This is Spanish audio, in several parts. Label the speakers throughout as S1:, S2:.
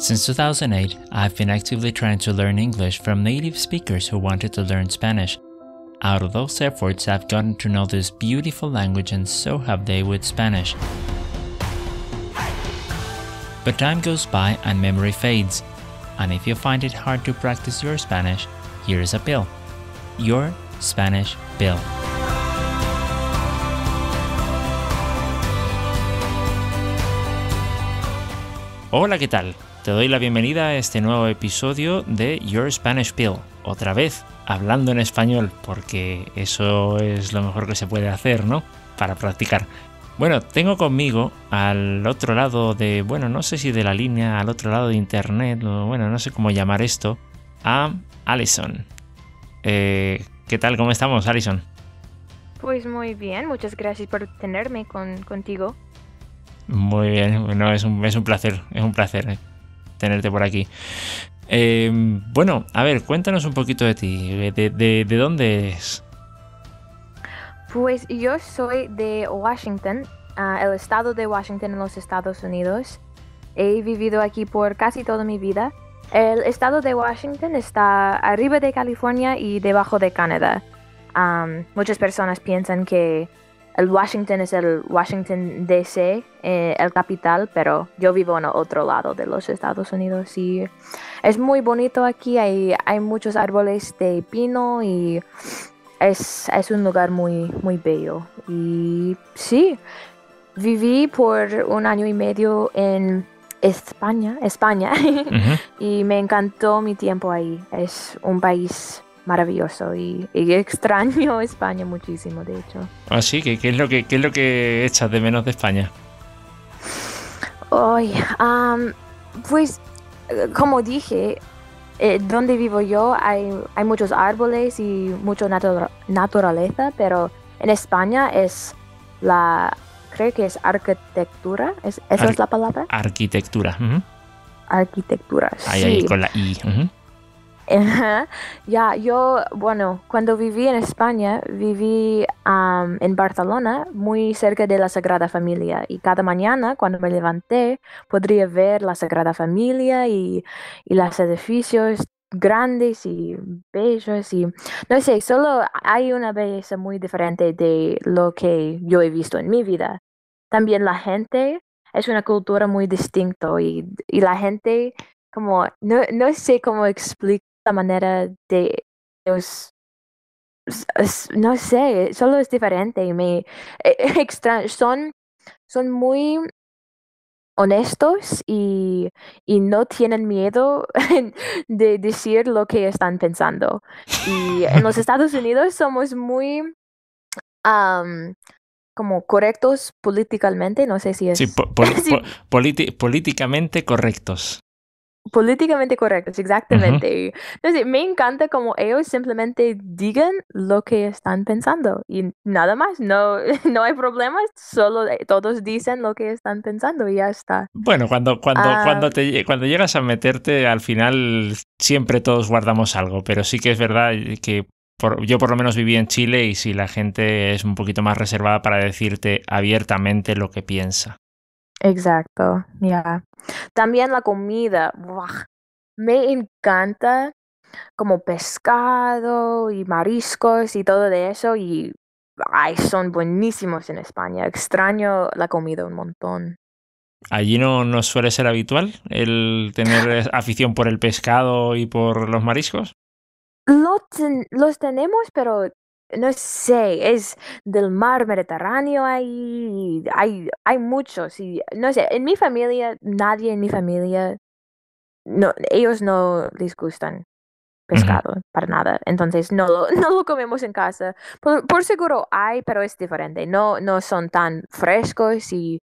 S1: Since 2008, I've been actively trying to learn English from native speakers who wanted to learn Spanish. Out of those efforts, I've gotten to know this beautiful language and so have they with Spanish. But time goes by and memory fades. And if you find it hard to practice your Spanish, here is a pill. Your Spanish pill. Hola, ¿qué tal? Te doy la bienvenida a este nuevo episodio de Your Spanish Pill. Otra vez hablando en español, porque eso es lo mejor que se puede hacer, ¿no? Para practicar. Bueno, tengo conmigo al otro lado de, bueno, no sé si de la línea, al otro lado de internet, bueno, no sé cómo llamar esto, a Alison. Eh, ¿Qué tal? ¿Cómo estamos, Alison?
S2: Pues muy bien, muchas gracias por tenerme contigo.
S1: Muy bien, bueno, es un, es un placer, es un placer. Eh tenerte por aquí. Eh, bueno, a ver, cuéntanos un poquito de ti, de, dónde es.
S2: Pues yo soy de Washington, ah, el estado de Washington en los Estados Unidos. He vivido aquí por casi toda mi vida. El estado de Washington está arriba de California y debajo de Canadá. muchas personas piensan que el Washington es el Washington DC, eh, el capital, pero yo vivo en otro lado de los Estados Unidos y es muy bonito aquí, hay, hay muchos árboles de pino y es, un lugar muy, muy bello. Y sí, viví por un año y medio en España, España, y me encantó mi tiempo ahí. Es un país maravilloso y, extraño España muchísimo, de hecho.
S1: Así ah, que, ¿qué es lo que, qué es lo que echas de menos de España?
S2: Hoy, pues, como dije, eh, donde vivo yo hay, hay muchos árboles y mucha naturaleza, pero en España es la, creo que es arquitectura, ¿Es, ¿esa es la palabra?
S1: Arquitectura. Arquitectura. sí. ahí, con la I
S2: ya, yo, bueno, cuando viví en España, viví en Barcelona, muy cerca de la Sagrada Familia. Y cada mañana, cuando me levanté, podría ver la Sagrada Familia y, y los edificios grandes y bellos y no sé, solo hay una belleza muy diferente de lo que yo he visto en mi vida. También la gente es una cultura muy distinta y, la gente como, no, sé cómo explicar manera de pues, no sé, solo es diferente. Me eh, extra son, son muy honestos y, y no tienen miedo de decir lo que están pensando. Y en los Estados Unidos somos muy como correctos políticamente, no sé si es...
S1: políticamente correctos
S2: políticamente correctos, exactamente. Entonces, me encanta como ellos simplemente digan lo que están pensando y nada más, no, no hay problemas, solo todos dicen lo que están pensando y ya está.
S1: Bueno, cuando, cuando, ah. cuando, te, cuando llegas a meterte, al final siempre todos guardamos algo, pero sí que es verdad que yo por lo menos viví en Chile y si la gente es un poquito más reservada para decirte abiertamente lo que piensa.
S2: Exacto, ya. También la comida. me encanta como pescado y mariscos y todo de eso y son buenísimos en España. Extraño la comida un
S1: montón. Allí no, no suele ser habitual el tener eh, afición por el pescado y por los mariscos.
S2: los tenemos, pero no sé, es del mar Mediterráneo ahí, hay, hay muchos, y no sé, en mi familia, nadie en mi familia, no, ellos no les gustan pescado, para nada, entonces no no lo comemos en casa, por, por, seguro hay, pero es diferente, no, no son tan frescos y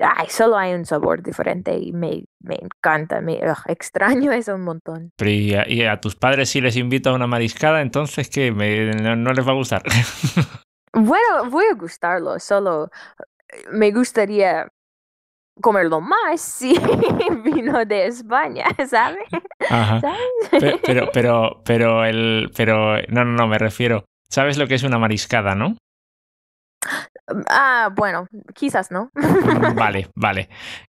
S2: ay, solo hay un sabor diferente y me, encanta, me extraño eso un montón.
S1: Pero y, a, tus padres si les invito a una mariscada, entonces qué? no, les va a gustar.
S2: bueno, voy a gustarlo, solo eh, me gustaría comerlo más si vino de España, ¿sabes? Ajá.
S1: Pero, pero, pero, el, pero, no, no, no, me refiero. ¿Sabes lo que es una mariscada, no?
S2: Mm, ah, bueno, quizás no. Mm,
S1: vale, vale.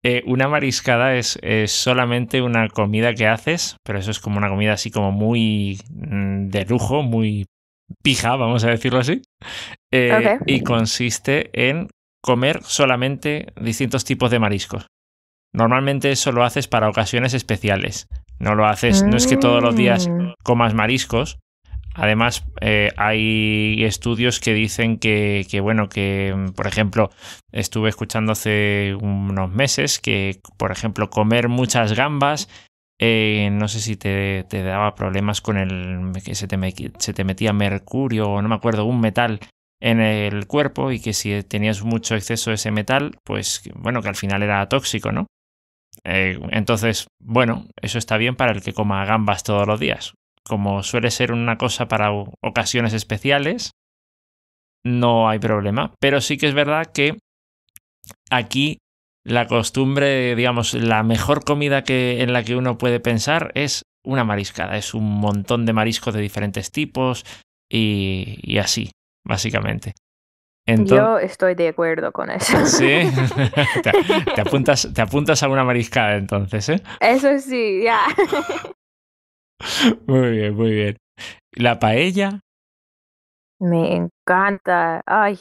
S1: Eh, una mariscada es, es, solamente una comida que haces, pero eso es como una comida así como muy mm, de lujo, muy pija, vamos a decirlo así. Eh, y consiste en comer solamente distintos tipos de mariscos. Normalmente eso lo haces para ocasiones especiales. No lo haces, no es que todos los días comas mariscos, Además, eh, hay estudios que dicen que, bueno, que, por ejemplo, estuve escuchando hace unos meses que, por ejemplo, comer muchas gambas eh, no sé si te, daba problemas con el que se te, metía mercurio o no me acuerdo, un metal en el cuerpo y que si tenías mucho exceso de ese metal, pues bueno, que al final era tóxico, ¿no? Eh, entonces, bueno, eso está bien para el que coma gambas todos los días como suele ser una cosa para ocasiones especiales, no hay problema. Pero sí que es verdad que aquí la costumbre, digamos, la mejor comida que, en la que uno puede pensar es una mariscada. Es un montón de mariscos de diferentes tipos y, así, básicamente. Yo
S2: estoy de acuerdo con eso. Sí,
S1: te, apuntas, te apuntas a una mariscada entonces, ¿eh?
S2: Eso sí, ya.
S1: Muy bien, muy bien. ¿La paella? Me
S2: encanta. Ay,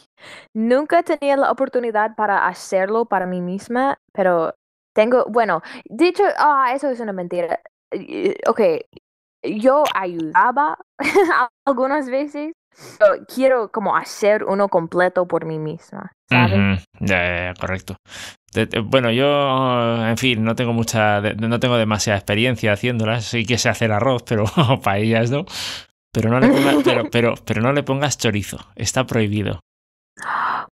S2: nunca tenía la oportunidad para hacerlo para mí misma, pero tengo, bueno, dicho, ah, eso es una mentira. Ok, yo ayudaba algunas veces, pero quiero como hacer uno completo por mí misma.
S1: ¿sabes? Ya, correcto. Bueno, yo, en fin, no tengo mucha, no tengo demasiada experiencia haciéndolas. Sí que sé hacer arroz, pero paellas no. Pero no le pongas, pero, pero, pero no le pongas chorizo. Está prohibido.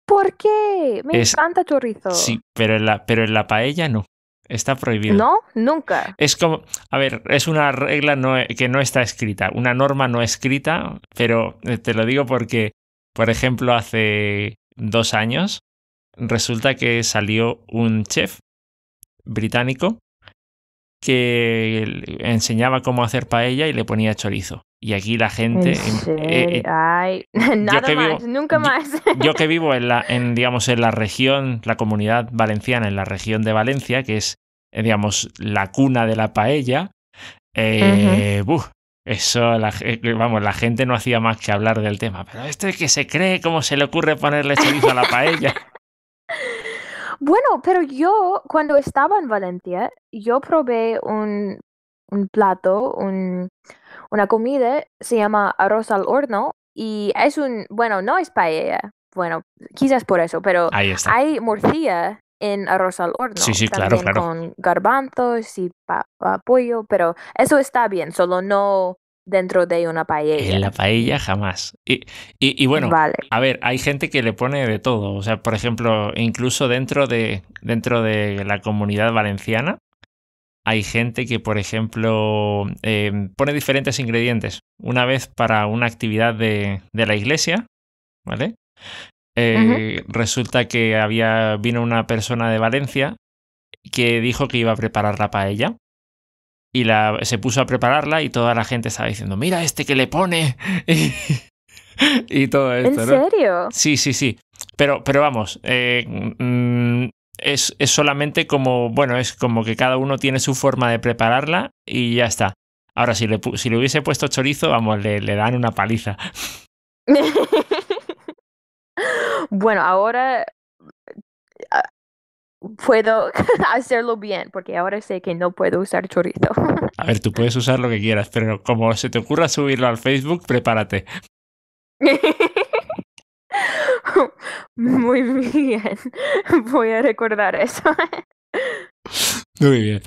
S2: ¿Por qué? Me encanta chorizo. Sí,
S1: pero en la, pero en la paella no. Está prohibido. No, nunca. Es como, a ver, es una regla que no está escrita, una norma no escrita, pero eh, te lo digo porque, por ejemplo, hace dos años resulta que salió un chef británico que enseñaba cómo hacer paella y le ponía chorizo. Y aquí la gente... Em, eh,
S2: eh, nada más, nunca más.
S1: Yo, que vivo en la, en, digamos, en la región, la comunidad valenciana, en la región de Valencia, que es, eh, digamos, la cuna de la paella, eso, la, vamos, la gente no hacía más que hablar del tema. Pero este que se cree, ¿cómo se le ocurre ponerle chorizo a la paella? Bueno,
S2: pero yo cuando estaba en Valencia, yo probé un, un plato, un, una comida, se llama arroz al horno y es un, bueno, no es paella, bueno, quizás por eso, pero hay morcilla en arroz al horno. Sí, sí, claro, claro. Con garbanzos y pollo, pero eso está bien, solo no dentro de una paella.
S1: En la paella jamás. Y, bueno, a ver, hay gente que le pone de todo. O sea, por ejemplo, incluso dentro de, dentro de la comunidad valenciana, hay gente que, por ejemplo, eh, pone diferentes ingredientes. Una vez para una actividad de, de la iglesia, ¿vale? Eh, resulta que había, vino una persona de Valencia que dijo que iba a preparar la paella y la, se puso a prepararla y toda la gente estaba diciendo, mira este que le pone. y, todo esto. ¿En serio? Sí, sí, sí. Pero, pero vamos, eh, mm, es, solamente como, bueno, es como que cada uno tiene su forma de prepararla y ya está. Ahora, si le, si hubiese puesto chorizo, vamos, le dan una paliza.
S2: bueno, ahora puedo hacerlo bien, porque ahora sé que no puedo usar chorizo.
S1: A ver, tú puedes usar lo que quieras, pero como se te ocurra subirlo al Facebook, prepárate.
S2: Muy bien, voy a recordar eso.
S1: Muy bien.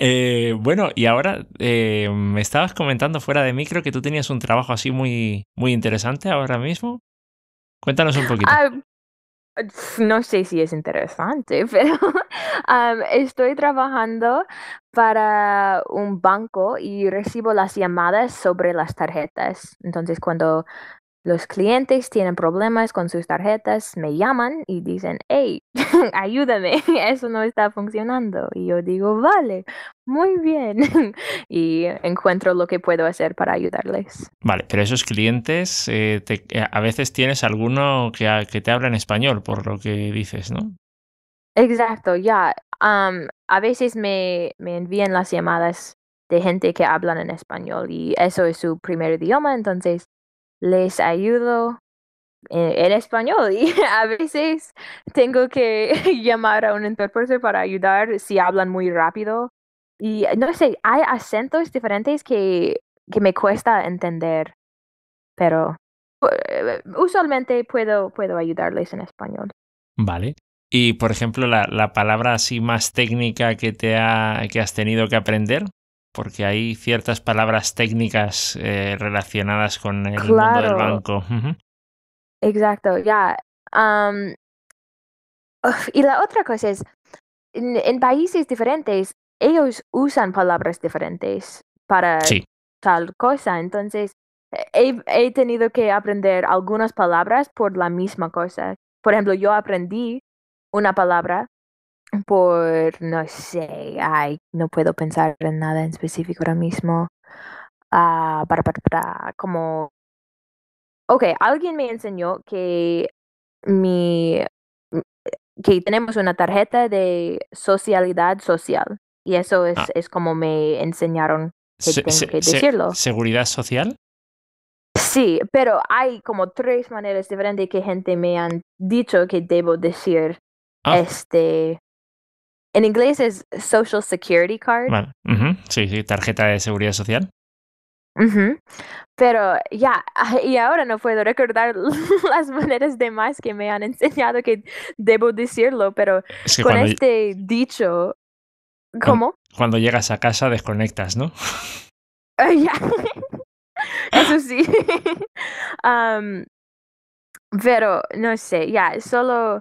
S1: Eh, bueno, y ahora eh, me estabas comentando fuera de micro que tú tenías un trabajo así muy, muy interesante ahora mismo. Cuéntanos un poquito.
S2: Ah, no sé si es interesante, pero estoy trabajando para un banco y recibo las llamadas sobre las tarjetas. Entonces, cuando los clientes tienen problemas con sus tarjetas, me llaman y dicen, hey, ayúdame, eso no está funcionando. Y yo digo, vale, muy bien. y encuentro lo que puedo hacer para ayudarles.
S1: Vale, pero esos clientes, eh, eh, a veces tienes alguno que, que te habla en español, por lo que dices, ¿no?
S2: Exacto, ya. a veces me, me envían las llamadas de gente que hablan en español y eso es su primer idioma, entonces les ayudo en, eh, español y a veces tengo que llamar a un intérprete para ayudar si hablan muy rápido. Y eh, no sé, hay acentos diferentes que, me cuesta entender, pero eh, usualmente puedo, puedo ayudarles en español.
S1: Vale. Y, por ejemplo, la, la palabra así más técnica que, te ha, que has tenido que aprender, porque hay ciertas palabras técnicas eh, relacionadas con el mundo del banco.
S2: Exacto, ya. y la otra cosa es, en, países diferentes, ellos usan palabras diferentes para tal cosa. Entonces, he tenido que aprender algunas palabras por la misma cosa. Por ejemplo, yo aprendí una palabra por, no sé, ay, no puedo pensar en nada en específico ahora mismo. Ah, para, para, como, ok, alguien me enseñó que mi, que tenemos una tarjeta de socialidad social. Y eso ah. es, es como me enseñaron decirlo.
S1: ¿Seguridad social?
S2: Sí, pero hay como tres maneras diferentes que gente me han dicho que debo decir ah. este en inglés es Social Security Card.
S1: Sí, sí, tarjeta de seguridad social.
S2: Pero ya, ah, y ahora no puedo recordar las maneras de más que me han enseñado que debo decirlo, pero con este dicho, ¿cómo?
S1: Cuando llegas a casa desconectas, ¿no?
S2: Ah, ya, eso sí. pero no sé, ya, solo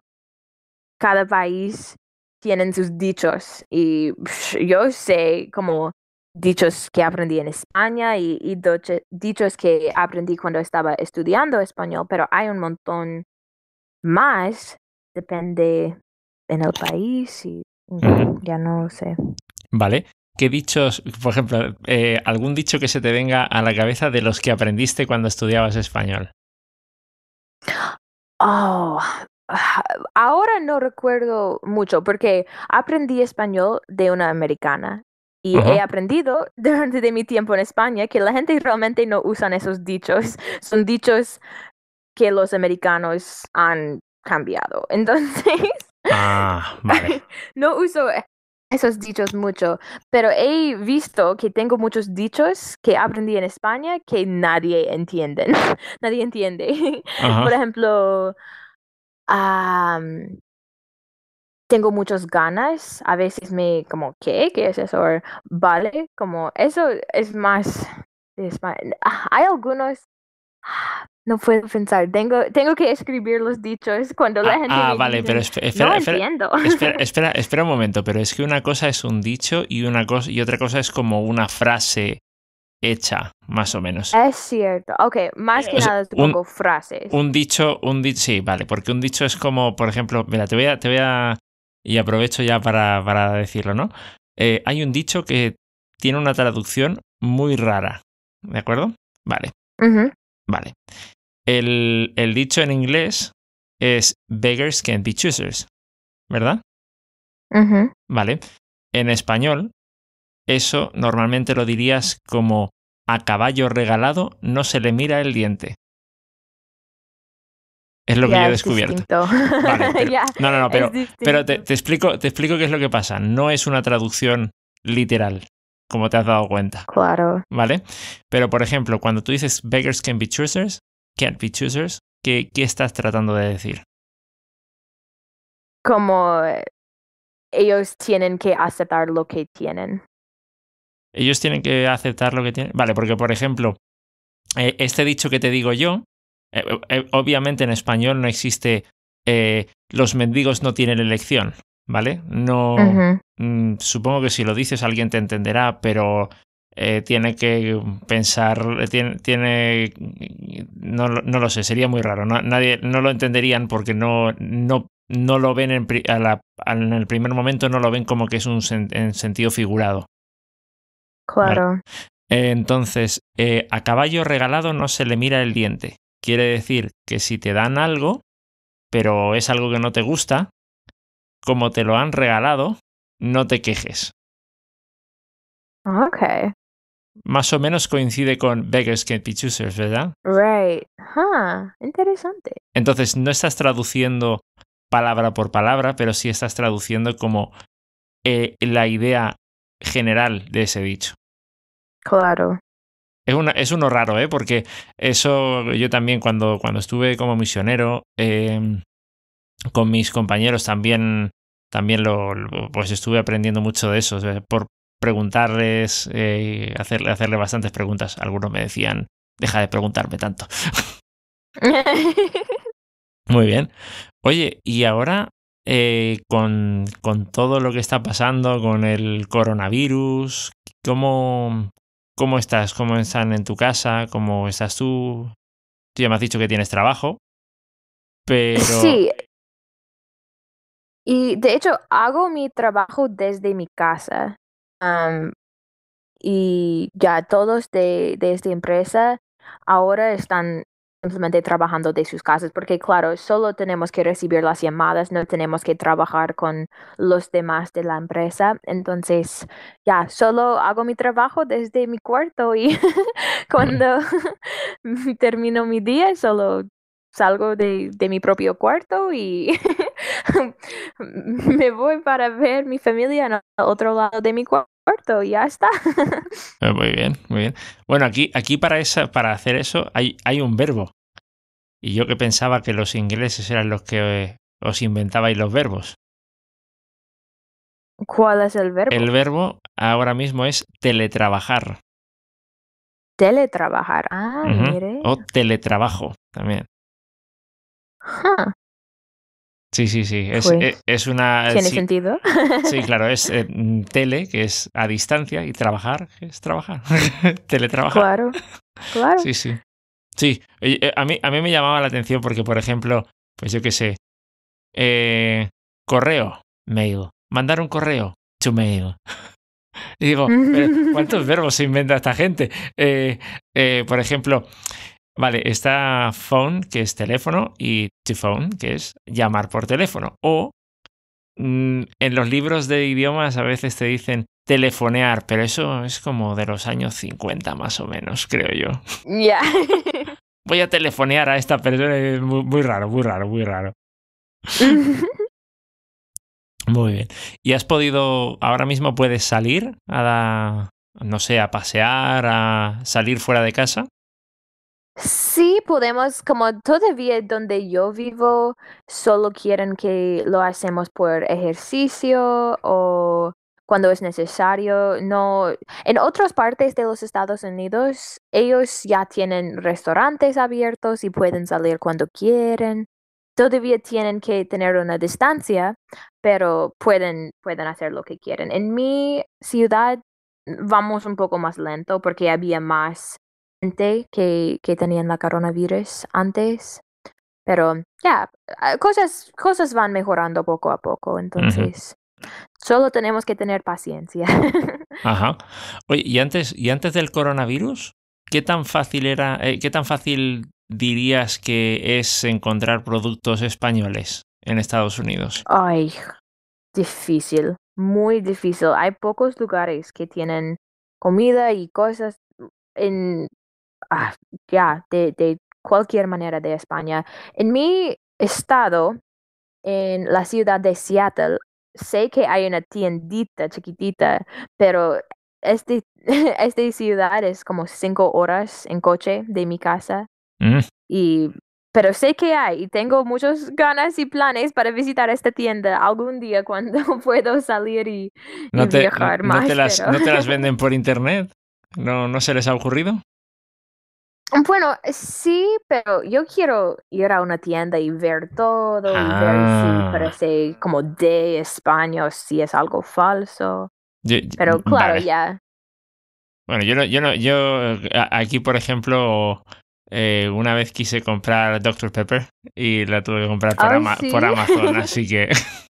S2: cada país tienen sus dichos y yo sé como dichos que aprendí en España y, dichos que aprendí cuando estaba estudiando español, pero hay un montón más, depende en el país y ya no sé.
S1: Vale. ¿Qué dichos, por ejemplo, eh, algún dicho que se te venga a la cabeza de los que aprendiste cuando estudiabas español?
S2: Oh, ahora no recuerdo mucho porque aprendí español de una americana y he aprendido durante mi tiempo en España que la gente realmente no usan esos dichos. Son dichos que los americanos han cambiado. Entonces,
S1: ah,
S2: no uso esos dichos mucho, pero he visto que tengo muchos dichos que aprendí en España que nadie entiende. nadie entiende. Por ejemplo, Ah, mm, tengo muchas ganas, a veces me como, ¿qué? ¿Qué es eso? vale, como eso es más, ah, hay algunos, ah, no puedo pensar, tengo, tengo que escribir los dichos cuando la ah, gente... Ah, vale, pero
S1: espera, un momento, pero es que una cosa es un dicho y, una cosa, y otra cosa es como una frase hecha, más o menos.
S2: Es cierto. Ok, más que nada es un, frases.
S1: Un dicho, un dicho, sí, vale, porque un dicho es como, por ejemplo, mira, te voy a, te voy a y aprovecho ya para, decirlo, ¿no? Eh, hay un dicho que tiene una traducción muy rara, ¿de acuerdo? Vale. Vale. El, dicho en inglés es beggars can't be choosers, ¿verdad? Vale. En español, eso normalmente lo dirías como a caballo regalado no se le mira el diente. Es lo que yo he descubierto.
S2: pero, no, no, no, pero,
S1: te, explico, te explico qué es lo que pasa. No es una traducción literal, como te has dado cuenta. Claro. ¿Vale? Pero, por ejemplo, cuando tú dices beggars can be choosers, can't be choosers, qué estás tratando de decir?
S2: Como eh, ellos tienen que aceptar lo que tienen.
S1: Ellos tienen que aceptar lo que tienen. Vale, porque por ejemplo, eh, este dicho que te digo yo, eh, eh, obviamente en español no existe los mendigos no tienen elección, ¿vale? No. Mm, supongo que si lo dices alguien te entenderá, pero tiene que pensar, tiene, no, lo sé, sería muy raro. No, nadie, no lo entenderían porque no, no, lo ven en, el primer momento, no lo ven como que es un en sentido figurado. Claro. entonces, eh, a caballo regalado no se le mira el diente. Quiere decir que si te dan algo, pero es algo que no te gusta, como te lo han regalado, no te quejes.
S2: Ok.
S1: Más o menos coincide con beggars can't be choosers, ¿verdad?
S2: Right. Interesante.
S1: Entonces, no estás traduciendo palabra por palabra, pero sí estás traduciendo como eh, la idea general de ese dicho. Claro. Es, es uno raro, ¿eh? Porque eso yo también cuando, cuando estuve como misionero, em, con mis compañeros también, también lo, pues estuve aprendiendo mucho de eso, por preguntarles, eh, hacerle bastantes preguntas. Algunos me decían, deja de preguntarme tanto. Muy bien. Oye, y ahora eh, con, con, todo lo que está pasando con el coronavirus? ¿Cómo, ¿Cómo estás? ¿Cómo están en tu casa? ¿Cómo estás tú? Tú ya me has dicho que tienes trabajo, pero... Sí.
S2: Y de hecho hago mi trabajo desde mi casa. y ya todos de, de esta empresa ahora están simplemente trabajando de sus casas, porque claro, solo tenemos que recibir las llamadas, no tenemos que trabajar con los demás de la empresa. Entonces, ya, solo hago mi trabajo desde mi cuarto y cuando termino mi día, solo salgo de, de mi propio cuarto y me voy para ver mi familia en otro lado de mi cuarto Corto ya está.
S1: Ah, muy bien, muy bien. Bueno, aquí, aquí para, esa, para hacer eso hay, hay un verbo. Y yo que pensaba que los ingleses eran los que eh, os inventabais los verbos.
S2: ¿Cuál es el verbo? El
S1: verbo ahora mismo es teletrabajar.
S2: Teletrabajar, ah, mire.
S1: O teletrabajo también. Sí, sí, sí. Es, eh, una. Eh, ¿Tiene sentido?
S2: Sí,
S1: claro, es eh, tele, que es a distancia, y trabajar es trabajar. Teletrabajar. Claro, claro. Sí, sí. Sí, a mí, a mí me llamaba la atención porque, por ejemplo, pues yo qué sé, correo, mail, mandar un correo, to mail. digo, ¿cuántos verbos se inventa esta gente? por ejemplo, Vale, está phone, que es teléfono, y to phone, que es llamar por teléfono. O mm, en los libros de idiomas a veces te dicen telefonear, pero eso es como de los años 50 más o menos, creo yo.
S2: Ya.
S1: Voy a telefonear a esta persona, es muy, raro, muy raro, muy raro. muy bien. ¿Y has podido, ahora mismo puedes salir a, no sé, a pasear, a salir fuera de casa?
S2: Sí, podemos, como todavía donde yo vivo, solo quieren que lo hacemos por ejercicio o cuando es necesario. No, en otras partes de los Estados Unidos, ellos ya tienen restaurantes abiertos y pueden salir cuando quieren. Todavía tienen que tener una distancia, pero pueden, pueden hacer lo que quieren. En mi ciudad vamos un poco más lento porque había más que, que tenían la coronavirus antes. Pero ya, ah, cosas, cosas van mejorando poco a poco, entonces solo tenemos que tener paciencia.
S1: Ajá. Oye, y antes, y antes del coronavirus, ¿qué tan fácil era, eh, qué tan fácil dirías que es encontrar productos españoles en Estados Unidos?
S2: Ay, difícil, muy difícil. Hay pocos lugares que tienen comida y cosas en ah, ya, de, de cualquier manera de España. En mi estado, en la ciudad de Seattle, sé que hay una tiendita chiquitita, pero este, esta ciudad es como cinco horas en coche de mi casa. Mm. Y, pero sé que hay y tengo muchas ganas y planes para visitar esta tienda algún día cuando puedo salir y, no viajar más. No te, las, ¿No te las
S1: venden por internet? ¿No, ¿No se les ha ocurrido?
S2: Bueno, sí, pero yo quiero ir a una tienda y ver todo y ver si ah. parece como de España o si es algo falso. pero mm, claro, ya.
S1: Bueno, yo, yo, yo eh, aquí, por ejemplo, eh, una vez quise comprar Dr. Pepper y la tuve que comprar por Amazon, así que...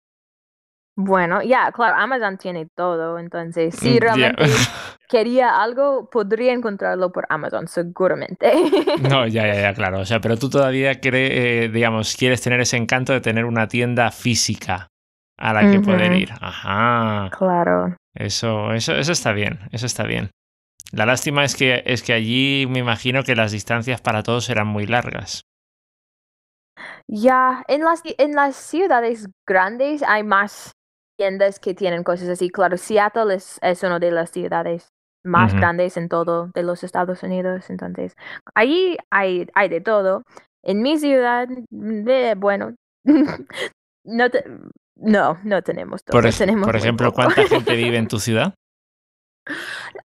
S2: Bueno, ya, claro, Amazon tiene todo, entonces si mm, realmente quería algo, podría encontrarlo por Amazon, seguramente.
S1: No, ya, ya, ya, claro, o sea, pero tú todavía, eh, digamos, quieres tener ese encanto de tener una tienda física a la que poder ir. Ajá. Claro. Eso, eso, eso está bien, eso está bien. La lástima es que, es que allí me imagino que las distancias para todos eran muy largas.
S2: Ya, en, las, en las ciudades grandes hay más tiendas que tienen cosas así. Claro, Seattle es, una de las ciudades
S1: más grandes
S2: en todo de los Estados Unidos. Entonces, ahí hay, de todo. En mi ciudad, mm, bueno, no, no, tenemos todo. Por, por ejemplo, ¿cuánta gente
S1: vive en tu ciudad?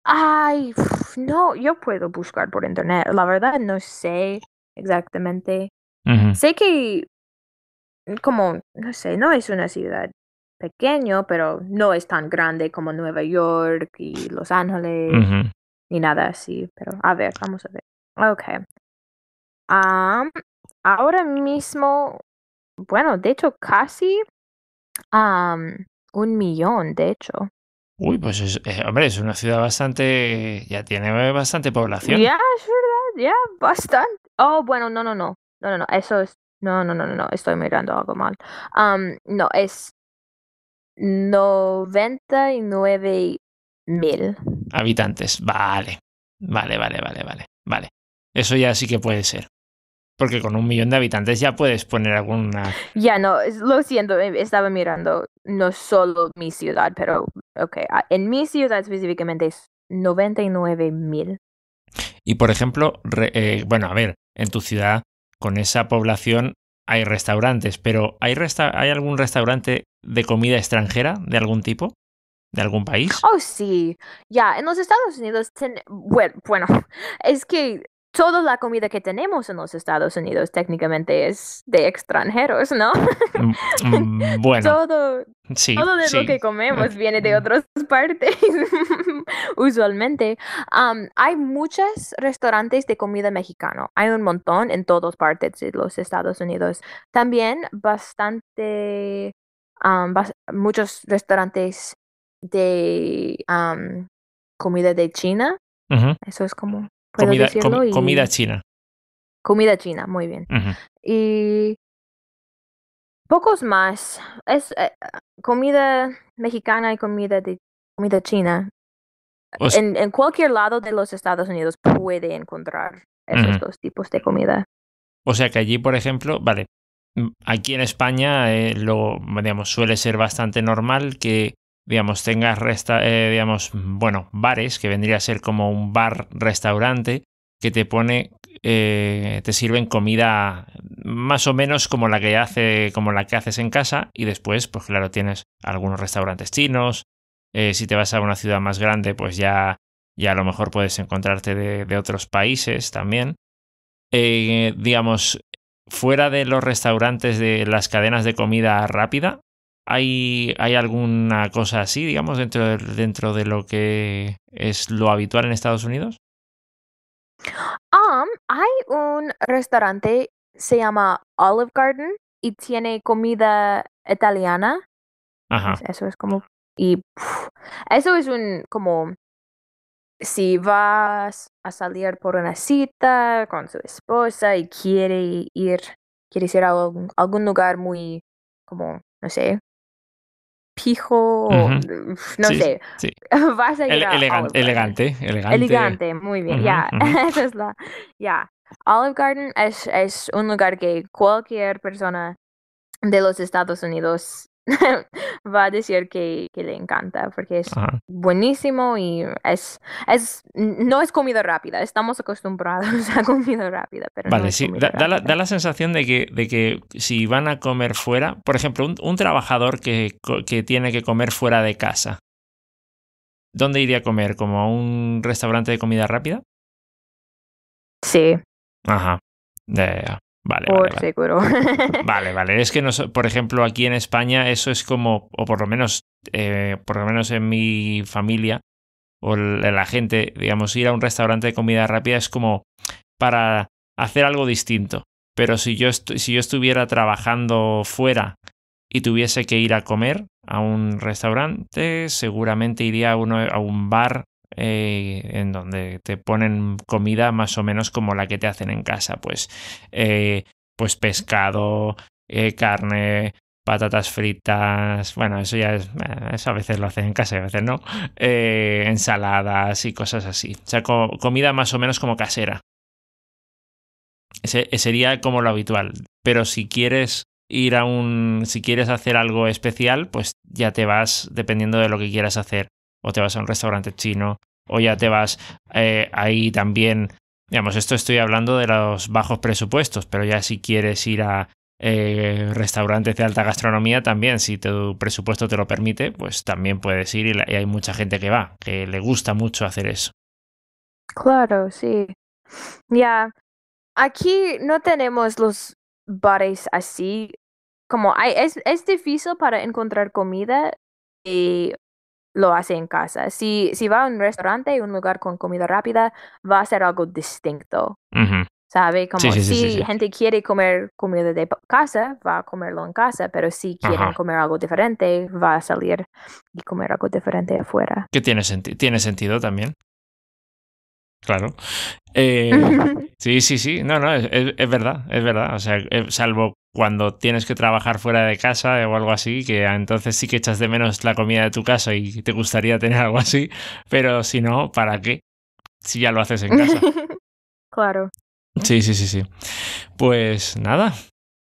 S2: Ay, no, yo puedo buscar por internet. La verdad, no sé exactamente. Sé que, mm, como, no sé, no es una ciudad pequeño, pero no es tan grande como Nueva York y Los Ángeles, y ni nada así. Pero a ver, vamos a ver. Ok. Um, ahora mismo, bueno, de hecho, casi um, un millón, de hecho.
S1: Uy, pues es, eh, hombre, es una ciudad bastante, ya tiene bastante población. Ya,
S2: es verdad, ya, bastante. Oh, bueno, no, no, no, no, no, no, eso es, no, no, no, no, no, estoy mirando algo mal. Um, no, es 99 mil.
S1: Habitantes, vale. Vale, vale, vale, vale. Vale. Eso ya sí que puede ser. Porque con un millón de habitantes ya puedes poner alguna.
S2: Ya no, lo siento, eh, estaba mirando no solo mi ciudad, pero ok. Ah, en mi ciudad específicamente es 99
S1: mil. Y por ejemplo, eh, bueno, a ver, en tu ciudad, con esa población, hay restaurantes, pero ¿hay, resta ¿hay algún restaurante de comida extranjera de algún tipo? ¿De algún país? Oh, sí.
S2: Ya, en los Estados Unidos, bueno, es que toda la comida que tenemos en los Estados Unidos técnicamente es de extranjeros, ¿no?
S1: Mm, mm, bueno. todo, sí, todo lo que comemos
S2: viene de mm. otras partes, usualmente. Um, hay muchos restaurantes de comida mexicana. Hay un montón en todas partes de los Estados Unidos. También bastante, muchos restaurantes de comida de China. Eso es como
S1: comida, china.
S2: Comida china, muy bien. Y pocos más. Es eh, comida mexicana y comida comida china. en, cualquier lado de los Estados Unidos puede encontrar esos dos tipos de comida.
S1: O sea que allí, por ejemplo, vale, aquí en España eh, lo, suele ser bastante normal que digamos, tengas, resta eh, digamos, bueno, bares, que vendría a ser como un bar-restaurante, que te pone, eh, te sirven comida más o menos como la, que hace, como la que haces en casa y después, pues claro, tienes algunos restaurantes chinos, eh, si te vas a una ciudad más grande, pues ya, ya a lo mejor puedes encontrarte de otros países también. digamos, fuera de los restaurantes de las cadenas de comida rápida, ¿Hay, ¿Hay alguna cosa así, digamos, dentro de, dentro de lo que es lo habitual en Estados Unidos?
S2: Um, hay un restaurante, se llama Olive Garden y tiene comida italiana. Ajá. Eso es como... Y eso es un como... Si vas a salir por una cita con su esposa y quiere ir, quieres ir a algún lugar muy como, no sé, fijo, no sé. Vas a ir elegante,
S1: elegante. Elegante,
S2: muy bien, ya. es la. Ya. Olive Garden es, es un lugar que cualquier persona de los Estados Unidos va a decir que, que, le encanta porque es buenísimo y es, es, no es comida rápida, estamos acostumbrados a comida rápida. Pero vale,
S1: sí, da, da, la, sensación de que, de que si van a comer fuera, por ejemplo, un, trabajador que, que tiene que comer fuera de casa, ¿dónde iría a comer? ¿Como a un restaurante de comida rápida? Sí. Ajá. ya. Vale, por vale, seguro. Vale, vale. Es que, por ejemplo, aquí en España eso es como, o por lo menos, eh, por lo menos en mi familia o la gente, digamos, ir a un restaurante de comida rápida es como para hacer algo distinto. Pero si yo, si yo estuviera trabajando fuera y tuviese que ir a comer a un restaurante, seguramente iría a, uno, a un bar eh, en donde te ponen comida más o menos como la que te hacen en casa, pues, eh, pues pescado, eh, carne, patatas fritas, bueno, eso ya es, eso a veces lo hacen en casa y a veces no, ensaladas y cosas así, o sea, comida más o menos como casera. sería como lo habitual, pero si quieres ir a un, si quieres hacer algo especial, pues ya te vas dependiendo de lo que quieras hacer o te vas a un restaurante chino, o ya te vas eh, ahí también. Digamos, esto estoy hablando de los bajos presupuestos, pero ya si quieres ir a eh, restaurantes de alta gastronomía, también, si tu presupuesto te lo permite, pues también puedes ir y, hay mucha gente que va, que le gusta mucho hacer eso.
S2: Claro, sí. Ya, aquí no tenemos los bares así, como es, es difícil para encontrar comida y lo hace en casa. Si, si va a un restaurante, un lugar con comida rápida, va a ser algo distinto. ¿Sabe? Como si gente quiere comer comida de casa, va a comerlo en casa, pero si quieren comer algo diferente, va a salir y comer algo diferente afuera.
S1: Que tiene, sentido, tiene sentido también. Claro. Eh, sí, sí, sí. No, no, es, es, verdad, es verdad. O sea, eh, salvo cuando tienes que trabajar fuera de casa o algo así, que ah, entonces sí que echas de menos la comida de tu casa y te gustaría tener algo así, pero si no, ¿para qué? Si ya lo haces en casa. claro. Sí, sí, sí, sí. Pues nada.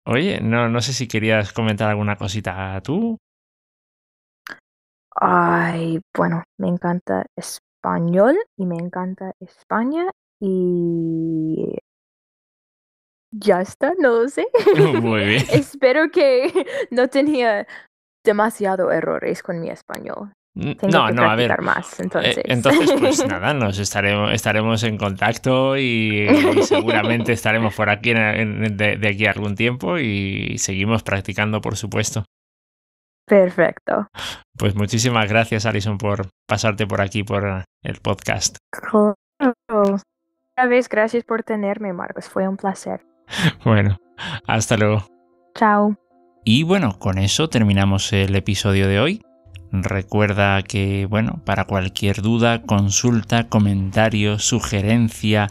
S1: Oye, no, no sé si querías comentar alguna cosita tú.
S2: Ay, bueno, me encanta español y me encanta España y ya está, no lo sé. Muy bien. Espero que no tenía demasiado errores con mi español.
S1: Tengo no, que no, a ver. Más, eh, entonces. entonces, pues nada, nos estaremos, estaremos en contacto y, seguramente estaremos por aquí de, aquí algún tiempo y seguimos practicando, por supuesto.
S2: Perfecto.
S1: Pues muchísimas gracias, Alison, por pasarte por aquí por el podcast.
S2: Una vez, gracias por tenerme, Marcos. Fue un placer.
S1: Bueno, hasta luego. Chao. Y bueno, con eso terminamos el episodio de hoy. Recuerda que, bueno, para cualquier duda, consulta, comentario, sugerencia,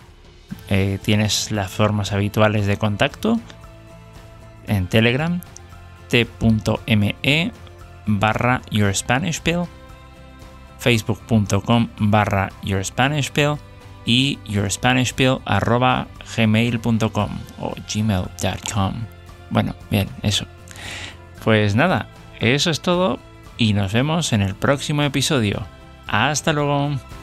S1: eh, tienes las formas habituales de contacto en Telegram, t.me barra Your Spanish facebook.com barra Your Spanish y yourspanishpill arroba gmail.com o gmail.com. Bueno, bien, eso. Pues nada, eso es todo y nos vemos en el próximo episodio. Hasta luego.